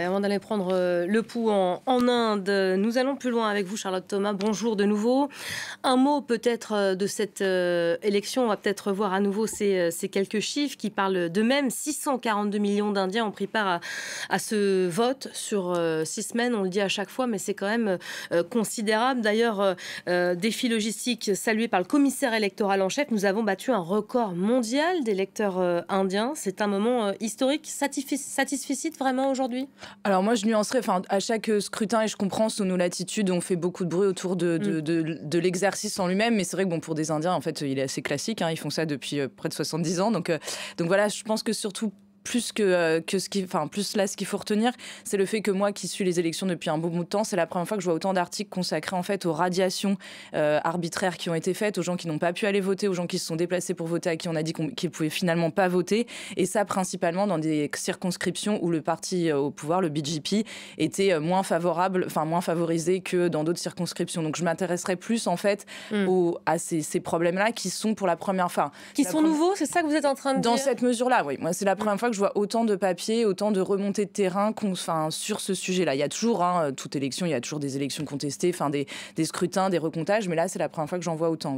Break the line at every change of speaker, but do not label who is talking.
Euh, avant d'aller prendre euh, le pouls en, Inde. Nous allons plus loin avec vous, Charlotte Thomas. Bonjour de nouveau. Un mot peut-être euh, de cette élection. On va peut-être revoir à nouveau ces, quelques chiffres qui parlent d'eux-mêmes. 642 millions d'Indiens ont pris part à, ce vote sur six semaines. On le dit à chaque fois, mais c'est quand même considérable. D'ailleurs, défi logistique salué par le commissaire électoral en chef. Nous avons battu un record mondial d'électeurs indiens. C'est un moment historique. Satisfait, vraiment aujourd'hui
alors moi, je nuancerais, enfin, à chaque euh, scrutin, et je comprends, sous nos latitudes, on fait beaucoup de bruit autour mm. de, de, l'exercice en lui-même, mais c'est vrai que bon, pour des Indiens, en fait, il est assez classique, hein. ils font ça depuis euh, près de 70 ans, donc, euh, donc voilà, je pense que surtout plus que, euh, que ce qui, enfin plus là, ce qu'il faut retenir, c'est le fait que moi, qui suis les élections depuis un bon bout de temps, c'est la première fois que je vois autant d'articles consacrés en fait aux radiations euh, arbitraires qui ont été faites, aux gens qui n'ont pas pu aller voter, aux gens qui se sont déplacés pour voter, à qui on a dit qu'ils ne pouvaient finalement pas voter, et ça principalement dans des circonscriptions où le parti euh, au pouvoir, le BJP, était moins favorable, enfin moins favorisé que dans d'autres circonscriptions. Donc je m'intéresserai plus en fait hmm. à ces, ces problèmes-là qui sont pour la première fois. Qui sont nouveaux, c'est ça que vous êtes en train de dans dire Dans cette mesure-là, oui. Moi, c'est la hmm. première fois que je vois autant de papiers, autant de remontées de terrain sur ce sujet-là. Il y a toujours, hein, euh, toute élection, il y a toujours des élections contestées, des, des, scrutins, des recomptages, mais là, c'est la première fois que j'en vois autant.